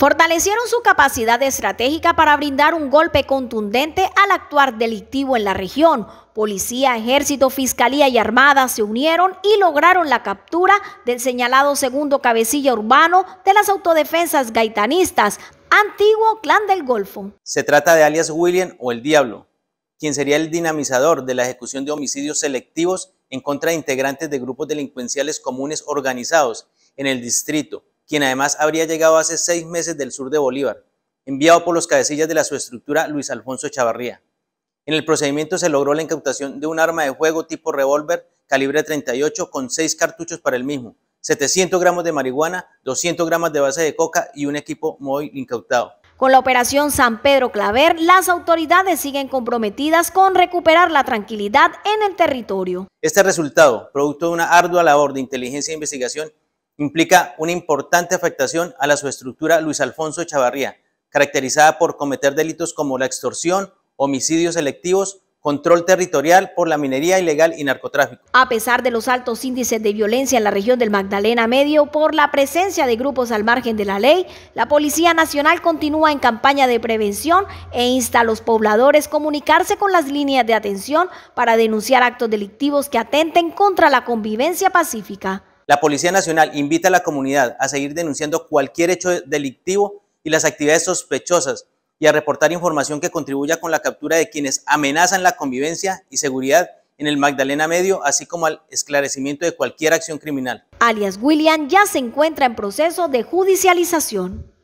fortalecieron su capacidad estratégica para brindar un golpe contundente al actuar delictivo en la región. Policía, ejército, fiscalía y armada se unieron y lograron la captura del señalado segundo cabecilla urbano de las autodefensas gaitanistas, antiguo clan del Golfo. Se trata de alias William o el Diablo, quien sería el dinamizador de la ejecución de homicidios selectivos en contra de integrantes de grupos delincuenciales comunes organizados en el distrito quien además habría llegado hace seis meses del sur de Bolívar, enviado por los cabecillas de la subestructura Luis Alfonso Chavarría. En el procedimiento se logró la incautación de un arma de fuego tipo revólver calibre 38 con seis cartuchos para el mismo, 700 gramos de marihuana, 200 gramos de base de coca y un equipo móvil incautado. Con la operación San Pedro Claver, las autoridades siguen comprometidas con recuperar la tranquilidad en el territorio. Este resultado, producto de una ardua labor de inteligencia e investigación, implica una importante afectación a la subestructura Luis Alfonso Echavarría, caracterizada por cometer delitos como la extorsión, homicidios selectivos, control territorial por la minería ilegal y narcotráfico. A pesar de los altos índices de violencia en la región del Magdalena Medio por la presencia de grupos al margen de la ley, la Policía Nacional continúa en campaña de prevención e insta a los pobladores comunicarse con las líneas de atención para denunciar actos delictivos que atenten contra la convivencia pacífica. La Policía Nacional invita a la comunidad a seguir denunciando cualquier hecho delictivo y las actividades sospechosas y a reportar información que contribuya con la captura de quienes amenazan la convivencia y seguridad en el Magdalena Medio, así como al esclarecimiento de cualquier acción criminal. Alias William ya se encuentra en proceso de judicialización.